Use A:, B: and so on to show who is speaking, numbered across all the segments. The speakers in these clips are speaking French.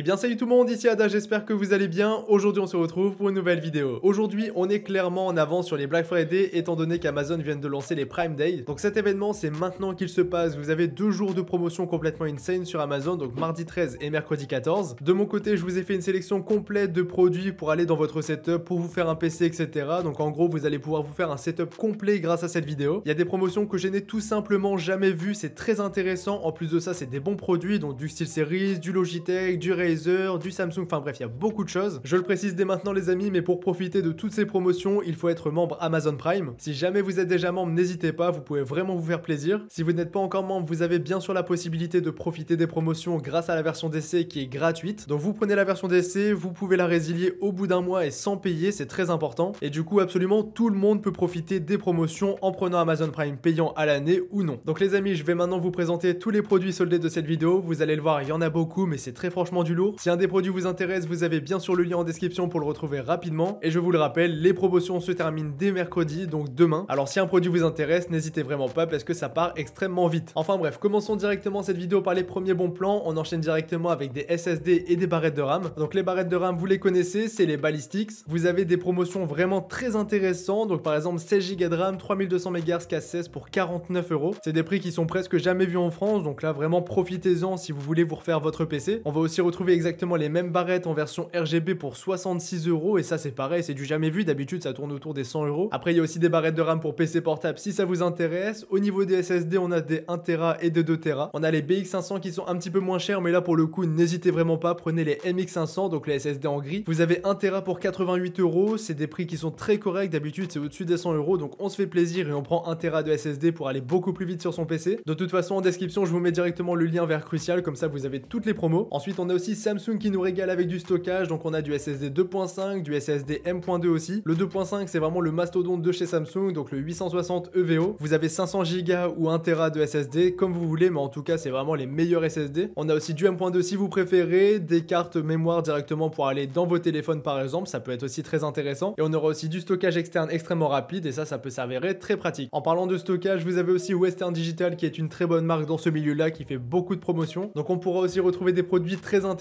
A: Eh bien salut tout le monde, ici Ada, j'espère que vous allez bien. Aujourd'hui on se retrouve pour une nouvelle vidéo. Aujourd'hui on est clairement en avance sur les Black Friday étant donné qu'Amazon vient de lancer les Prime Day. Donc cet événement c'est maintenant qu'il se passe. Vous avez deux jours de promotion complètement insane sur Amazon, donc mardi 13 et mercredi 14. De mon côté je vous ai fait une sélection complète de produits pour aller dans votre setup, pour vous faire un PC etc. Donc en gros vous allez pouvoir vous faire un setup complet grâce à cette vidéo. Il y a des promotions que je n'ai tout simplement jamais vues, c'est très intéressant. En plus de ça c'est des bons produits donc du SteelSeries, du Logitech, du Ray du Samsung, enfin bref, il y a beaucoup de choses. Je le précise dès maintenant les amis, mais pour profiter de toutes ces promotions, il faut être membre Amazon Prime. Si jamais vous êtes déjà membre, n'hésitez pas, vous pouvez vraiment vous faire plaisir. Si vous n'êtes pas encore membre, vous avez bien sûr la possibilité de profiter des promotions grâce à la version d'essai qui est gratuite. Donc vous prenez la version d'essai, vous pouvez la résilier au bout d'un mois et sans payer, c'est très important. Et du coup, absolument tout le monde peut profiter des promotions en prenant Amazon Prime payant à l'année ou non. Donc les amis, je vais maintenant vous présenter tous les produits soldés de cette vidéo. Vous allez le voir, il y en a beaucoup, mais c'est très franchement du si un des produits vous intéresse, vous avez bien sûr le lien en description pour le retrouver rapidement. Et je vous le rappelle, les promotions se terminent dès mercredi, donc demain. Alors si un produit vous intéresse, n'hésitez vraiment pas parce que ça part extrêmement vite. Enfin bref, commençons directement cette vidéo par les premiers bons plans. On enchaîne directement avec des SSD et des barrettes de RAM. Donc les barrettes de RAM, vous les connaissez, c'est les Ballistics. Vous avez des promotions vraiment très intéressantes. Donc par exemple 16 Go de RAM, 3200 MHz K16 pour 49 euros. C'est des prix qui sont presque jamais vus en France. Donc là vraiment profitez-en si vous voulez vous refaire votre PC. On va aussi retrouver exactement les mêmes barrettes en version RGB pour 66 euros et ça c'est pareil, c'est du jamais vu, d'habitude ça tourne autour des 100 euros. Après il y a aussi des barrettes de RAM pour PC portable si ça vous intéresse. Au niveau des SSD, on a des 1 Tera et des 2 Tera. On a les BX500 qui sont un petit peu moins chers mais là pour le coup n'hésitez vraiment pas, prenez les MX500 donc les SSD en gris. Vous avez 1 Tera pour 88 euros, c'est des prix qui sont très corrects, d'habitude c'est au-dessus des 100 euros donc on se fait plaisir et on prend 1 Tera de SSD pour aller beaucoup plus vite sur son PC. De toute façon en description je vous mets directement le lien vers Crucial comme ça vous avez toutes les promos. Ensuite on a aussi Samsung qui nous régale avec du stockage, donc on a du SSD 2.5, du SSD M.2 aussi. Le 2.5 c'est vraiment le mastodonte de chez Samsung, donc le 860 EVO. Vous avez 500 Go ou 1 Tera de SSD comme vous voulez, mais en tout cas c'est vraiment les meilleurs SSD. On a aussi du M.2 si vous préférez, des cartes mémoire directement pour aller dans vos téléphones par exemple, ça peut être aussi très intéressant. Et on aura aussi du stockage externe extrêmement rapide et ça, ça peut s'avérer très pratique. En parlant de stockage, vous avez aussi Western Digital qui est une très bonne marque dans ce milieu-là qui fait beaucoup de promotions. Donc on pourra aussi retrouver des produits très intéressants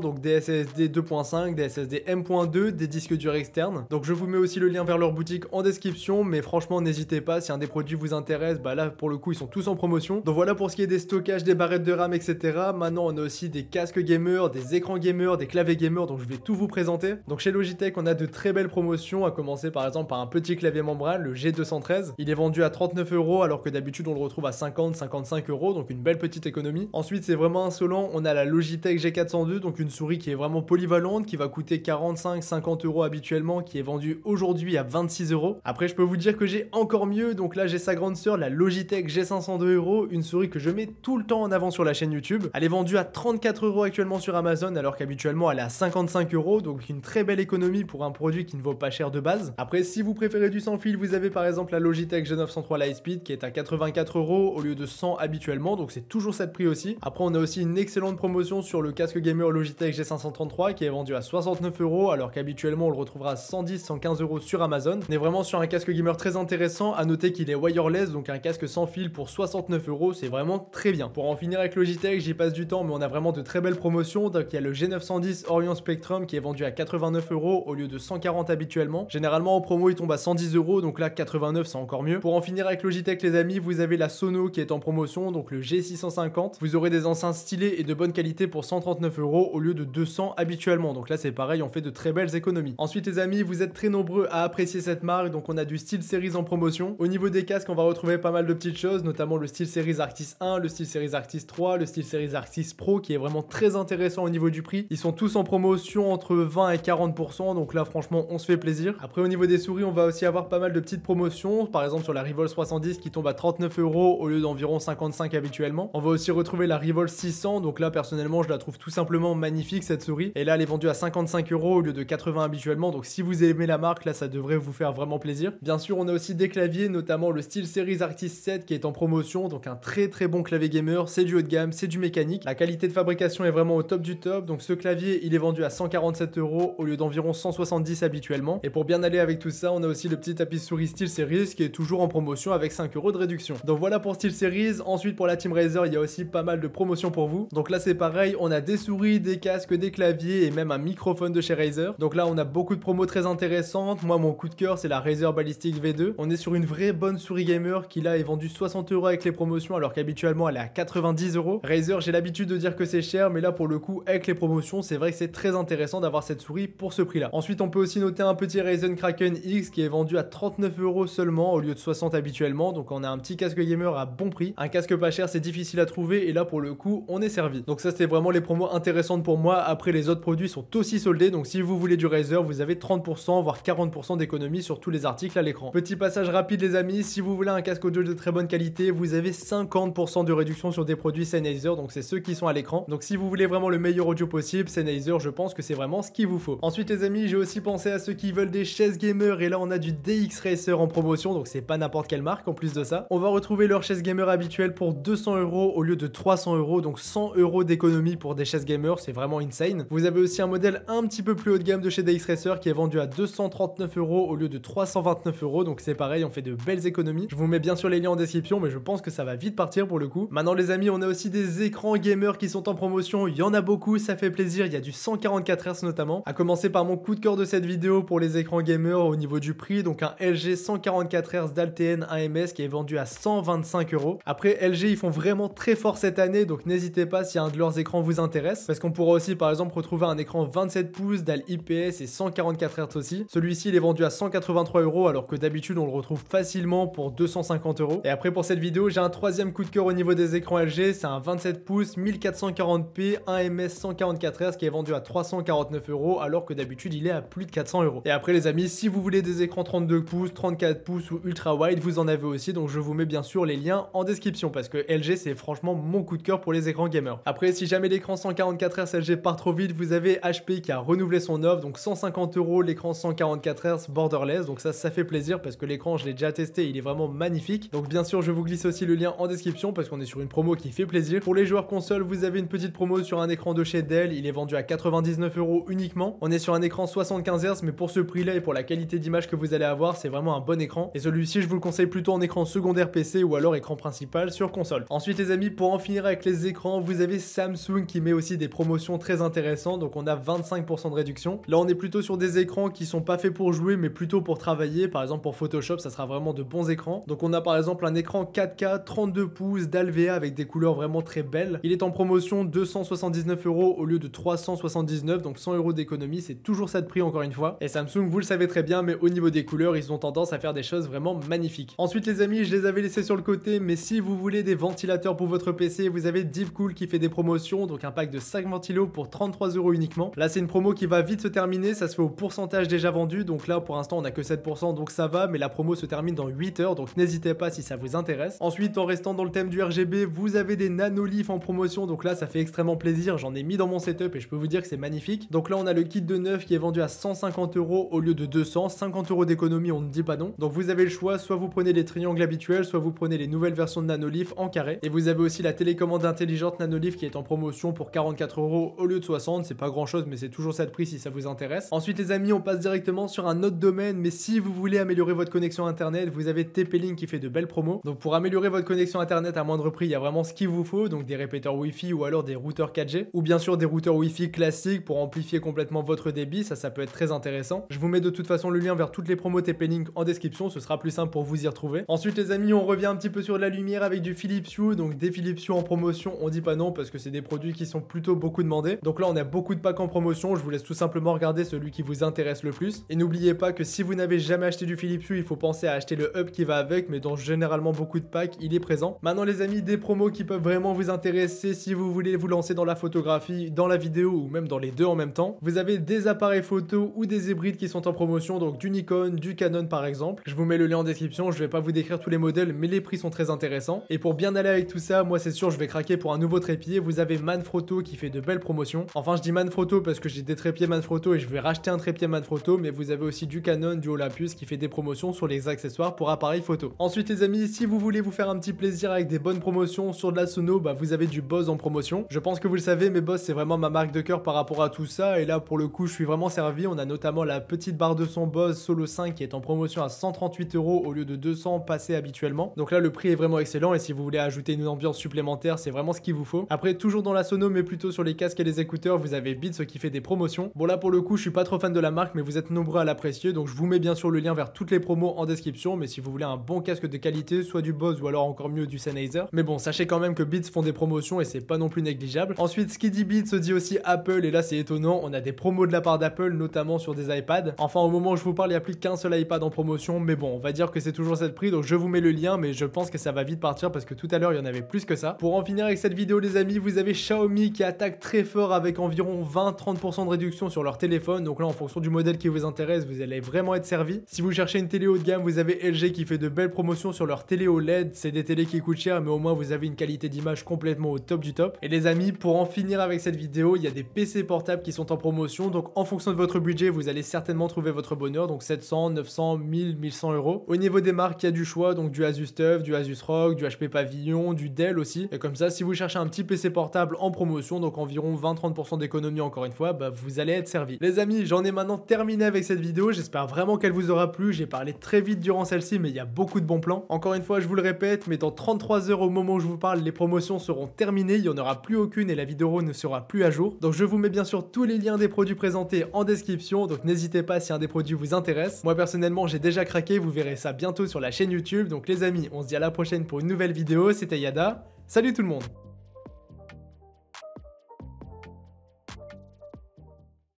A: donc des SSD 2.5, des SSD M.2, des disques durs externes. Donc je vous mets aussi le lien vers leur boutique en description, mais franchement n'hésitez pas, si un des produits vous intéresse, bah là pour le coup ils sont tous en promotion. Donc voilà pour ce qui est des stockages, des barrettes de RAM, etc. Maintenant on a aussi des casques gamers, des écrans gamers, des claviers gamers, donc je vais tout vous présenter. Donc chez Logitech on a de très belles promotions, à commencer par exemple par un petit clavier membrane, le G213. Il est vendu à 39 euros alors que d'habitude on le retrouve à 50, 55 euros, donc une belle petite économie. Ensuite c'est vraiment insolent, on a la Logitech G4 402, donc une souris qui est vraiment polyvalente, qui va coûter 45-50 euros habituellement, qui est vendue aujourd'hui à 26 euros. Après, je peux vous dire que j'ai encore mieux, donc là j'ai sa grande sœur, la Logitech G502 euros, une souris que je mets tout le temps en avant sur la chaîne YouTube. Elle est vendue à 34 euros actuellement sur Amazon, alors qu'habituellement elle est à 55 euros, donc une très belle économie pour un produit qui ne vaut pas cher de base. Après, si vous préférez du sans fil, vous avez par exemple la Logitech G903 Lightspeed qui est à 84 euros au lieu de 100 habituellement, donc c'est toujours cette prix aussi. Après, on a aussi une excellente promotion sur le casque gamer Logitech G533 qui est vendu à 69 euros alors qu'habituellement on le retrouvera à 110-115 euros sur Amazon. On est vraiment sur un casque gamer très intéressant. À noter qu'il est wireless donc un casque sans fil pour 69 euros, c'est vraiment très bien. Pour en finir avec Logitech, j'y passe du temps mais on a vraiment de très belles promotions. Donc il y a le G910 Orion Spectrum qui est vendu à 89 euros au lieu de 140 habituellement. Généralement en promo il tombe à 110 euros donc là 89 c'est encore mieux. Pour en finir avec Logitech les amis, vous avez la Sono qui est en promotion donc le G650. Vous aurez des enceintes stylées et de bonne qualité pour 139 euros au lieu de 200 habituellement. Donc là, c'est pareil, on fait de très belles économies. Ensuite, les amis, vous êtes très nombreux à apprécier cette marque, donc on a du style Series en promotion. Au niveau des casques, on va retrouver pas mal de petites choses, notamment le style Series Artist 1, le style Series Artist 3, le style Series arctis Pro, qui est vraiment très intéressant au niveau du prix. Ils sont tous en promotion entre 20 et 40%, donc là, franchement, on se fait plaisir. Après, au niveau des souris, on va aussi avoir pas mal de petites promotions, par exemple sur la Revol 70 qui tombe à 39 euros au lieu d'environ 55 habituellement. On va aussi retrouver la Revol 600, donc là, personnellement, je la trouve tout simplement magnifique cette souris. Et là, elle est vendue à 55 euros au lieu de 80 habituellement. Donc si vous aimez la marque, là, ça devrait vous faire vraiment plaisir. Bien sûr, on a aussi des claviers, notamment le style series Artist 7 qui est en promotion. Donc un très très bon clavier gamer. C'est du haut de gamme, c'est du mécanique. La qualité de fabrication est vraiment au top du top. Donc ce clavier, il est vendu à 147 euros au lieu d'environ 170 habituellement. Et pour bien aller avec tout ça, on a aussi le petit tapis souris series qui est toujours en promotion avec 5 euros de réduction. Donc voilà pour series Ensuite, pour la Team Razer, il y a aussi pas mal de promotions pour vous. Donc là, c'est pareil, on a des souris, des casques, des claviers et même un microphone de chez Razer. Donc là, on a beaucoup de promos très intéressantes. Moi, mon coup de cœur, c'est la Razer Ballistic V2. On est sur une vraie bonne souris gamer qui là est vendue 60 euros avec les promotions alors qu'habituellement elle est à 90 euros. Razer, j'ai l'habitude de dire que c'est cher, mais là pour le coup, avec les promotions, c'est vrai que c'est très intéressant d'avoir cette souris pour ce prix là. Ensuite, on peut aussi noter un petit Razer Kraken X qui est vendu à 39 euros seulement au lieu de 60 habituellement. Donc on a un petit casque gamer à bon prix. Un casque pas cher, c'est difficile à trouver et là pour le coup, on est servi. Donc ça, c'était vraiment les promos intéressante pour moi. Après, les autres produits sont aussi soldés. Donc si vous voulez du Razer, vous avez 30% voire 40% d'économie sur tous les articles à l'écran. Petit passage rapide les amis, si vous voulez un casque audio de très bonne qualité, vous avez 50% de réduction sur des produits Sennheiser, donc c'est ceux qui sont à l'écran. Donc si vous voulez vraiment le meilleur audio possible, Sennheiser, je pense que c'est vraiment ce qu'il vous faut. Ensuite les amis, j'ai aussi pensé à ceux qui veulent des chaises gamer et là on a du DX Racer en promotion, donc c'est pas n'importe quelle marque en plus de ça. On va retrouver leur chaise gamer habituelle pour 200 euros au lieu de 300 euros, donc 100 euros d'économie pour des chaises Gamer, c'est vraiment insane. Vous avez aussi un modèle un petit peu plus haut de gamme de chez DX qui est vendu à 239 euros au lieu de 329 euros, donc c'est pareil, on fait de belles économies. Je vous mets bien sûr les liens en description, mais je pense que ça va vite partir pour le coup. Maintenant les amis, on a aussi des écrans gamer qui sont en promotion, il y en a beaucoup, ça fait plaisir, il y a du 144 Hz notamment. À commencer par mon coup de cœur de cette vidéo pour les écrans gamer au niveau du prix, donc un LG 144 Hz d'Alten 1MS qui est vendu à 125 euros. Après LG, ils font vraiment très fort cette année, donc n'hésitez pas si un de leurs écrans vous intéresse parce qu'on pourra aussi par exemple retrouver un écran 27 pouces dalle IPS et 144 Hz aussi. Celui-ci il est vendu à 183 euros alors que d'habitude on le retrouve facilement pour 250 euros. Et après pour cette vidéo j'ai un troisième coup de cœur au niveau des écrans LG, c'est un 27 pouces 1440p 1ms 144Hz qui est vendu à 349 euros alors que d'habitude il est à plus de 400 euros. Et après les amis si vous voulez des écrans 32 pouces, 34 pouces ou ultra wide vous en avez aussi donc je vous mets bien sûr les liens en description parce que LG c'est franchement mon coup de cœur pour les écrans gamers. Après si jamais l'écran 144 144 Hz LG part trop vite, vous avez HP qui a renouvelé son offre, donc 150 euros l'écran 144 Hz borderless, donc ça, ça fait plaisir parce que l'écran, je l'ai déjà testé, il est vraiment magnifique. Donc bien sûr, je vous glisse aussi le lien en description parce qu'on est sur une promo qui fait plaisir. Pour les joueurs console, vous avez une petite promo sur un écran de chez Dell, il est vendu à 99 euros uniquement. On est sur un écran 75 Hz, mais pour ce prix-là et pour la qualité d'image que vous allez avoir, c'est vraiment un bon écran. Et celui-ci, je vous le conseille plutôt en écran secondaire PC ou alors écran principal sur console. Ensuite les amis, pour en finir avec les écrans, vous avez Samsung qui met aussi des promotions très intéressantes, donc on a 25% de réduction. Là, on est plutôt sur des écrans qui sont pas faits pour jouer, mais plutôt pour travailler. Par exemple, pour Photoshop, ça sera vraiment de bons écrans. Donc on a par exemple un écran 4K, 32 pouces, d'alvéa avec des couleurs vraiment très belles. Il est en promotion 279 euros au lieu de 379, donc 100 euros d'économie, c'est toujours ça de prix encore une fois. Et Samsung, vous le savez très bien, mais au niveau des couleurs, ils ont tendance à faire des choses vraiment magnifiques. Ensuite, les amis, je les avais laissés sur le côté, mais si vous voulez des ventilateurs pour votre PC, vous avez Cool qui fait des promotions, donc un pack de de 5 pour 33 euros uniquement. Là, c'est une promo qui va vite se terminer, ça se fait au pourcentage déjà vendu. Donc là, pour l'instant, on a que 7%, donc ça va, mais la promo se termine dans 8 heures, donc n'hésitez pas si ça vous intéresse. Ensuite, en restant dans le thème du RGB, vous avez des leaf en promotion, donc là, ça fait extrêmement plaisir. J'en ai mis dans mon setup et je peux vous dire que c'est magnifique. Donc là, on a le kit de neuf qui est vendu à 150 euros au lieu de 200. 50 euros d'économie, on ne dit pas non. Donc vous avez le choix, soit vous prenez les triangles habituels, soit vous prenez les nouvelles versions de nanolif en carré. Et vous avez aussi la télécommande intelligente nanolif qui est en promotion pour 40 euros au lieu de 60, c'est pas grand chose mais c'est toujours ça de prix si ça vous intéresse. Ensuite les amis, on passe directement sur un autre domaine mais si vous voulez améliorer votre connexion internet, vous avez TP-Link qui fait de belles promos. Donc pour améliorer votre connexion internet à moindre prix, il y a vraiment ce qu'il vous faut, donc des répéteurs wifi ou alors des routeurs 4G ou bien sûr des routeurs wifi fi classiques pour amplifier complètement votre débit, ça ça peut être très intéressant. Je vous mets de toute façon le lien vers toutes les promos TP-Link en description, ce sera plus simple pour vous y retrouver. Ensuite les amis, on revient un petit peu sur la lumière avec du Philips Hue, donc des Philips Hue en promotion, on dit pas non parce que c'est des produits qui sont plus beaucoup demandé. Donc là, on a beaucoup de packs en promotion. Je vous laisse tout simplement regarder celui qui vous intéresse le plus. Et n'oubliez pas que si vous n'avez jamais acheté du Philips il faut penser à acheter le hub qui va avec, mais dans généralement beaucoup de packs, il est présent. Maintenant, les amis, des promos qui peuvent vraiment vous intéresser si vous voulez vous lancer dans la photographie, dans la vidéo ou même dans les deux en même temps. Vous avez des appareils photo ou des hybrides qui sont en promotion, donc du Nikon, du Canon par exemple. Je vous mets le lien en description, je vais pas vous décrire tous les modèles, mais les prix sont très intéressants. Et pour bien aller avec tout ça, moi c'est sûr, je vais craquer pour un nouveau trépied. Vous avez Manfrotto qui fait de belles promotions. Enfin, je dis Manfrotto parce que j'ai des trépieds Manfrotto et je vais racheter un trépied Manfrotto, mais vous avez aussi du Canon, du Olympus qui fait des promotions sur les accessoires pour appareils photo. Ensuite, les amis, si vous voulez vous faire un petit plaisir avec des bonnes promotions sur de la sono, bah vous avez du Bose en promotion. Je pense que vous le savez, mais boss, c'est vraiment ma marque de cœur par rapport à tout ça. Et là, pour le coup, je suis vraiment servi. On a notamment la petite barre de son boss Solo 5 qui est en promotion à 138 euros au lieu de 200 passés habituellement. Donc là, le prix est vraiment excellent. Et si vous voulez ajouter une ambiance supplémentaire, c'est vraiment ce qu'il vous faut. Après, toujours dans la sono, mais plutôt sur les casques et les écouteurs, vous avez Beats qui fait des promotions. Bon là pour le coup, je suis pas trop fan de la marque, mais vous êtes nombreux à l'apprécier, donc je vous mets bien sûr le lien vers toutes les promos en description, mais si vous voulez un bon casque de qualité, soit du Bose ou alors encore mieux du Sennheiser. Mais bon, sachez quand même que Beats font des promotions et c'est pas non plus négligeable. Ensuite, ce qui dit Beats dit aussi Apple, et là c'est étonnant, on a des promos de la part d'Apple, notamment sur des iPads. Enfin, au moment où je vous parle, il n'y a plus qu'un seul iPad en promotion, mais bon, on va dire que c'est toujours cette prix, donc je vous mets le lien, mais je pense que ça va vite partir parce que tout à l'heure il y en avait plus que ça. Pour en finir avec cette vidéo les amis, vous avez Xiaomi qui attaquent très fort avec environ 20-30% de réduction sur leur téléphone. Donc là, en fonction du modèle qui vous intéresse, vous allez vraiment être servi. Si vous cherchez une télé haut de gamme, vous avez LG qui fait de belles promotions sur leur télé OLED. C'est des télés qui coûtent cher, mais au moins vous avez une qualité d'image complètement au top du top. Et les amis, pour en finir avec cette vidéo, il y a des PC portables qui sont en promotion. Donc en fonction de votre budget, vous allez certainement trouver votre bonheur. Donc 700, 900, 1000, 1100 euros. Au niveau des marques, il y a du choix. Donc du Asus TUF, du Asus ROG, du HP Pavillon, du Dell aussi. Et comme ça, si vous cherchez un petit PC portable en promotion, donc environ 20-30% d'économie encore une fois, bah, vous allez être servi. Les amis, j'en ai maintenant terminé avec cette vidéo, j'espère vraiment qu'elle vous aura plu, j'ai parlé très vite durant celle-ci, mais il y a beaucoup de bons plans. Encore une fois, je vous le répète, mais dans 33 heures au moment où je vous parle, les promotions seront terminées, il n'y en aura plus aucune et la vidéo ne sera plus à jour. Donc je vous mets bien sûr tous les liens des produits présentés en description, donc n'hésitez pas si un des produits vous intéresse. Moi personnellement, j'ai déjà craqué, vous verrez ça bientôt sur la chaîne YouTube. Donc les amis, on se dit à la prochaine pour une nouvelle vidéo, c'était Yada. Salut tout le monde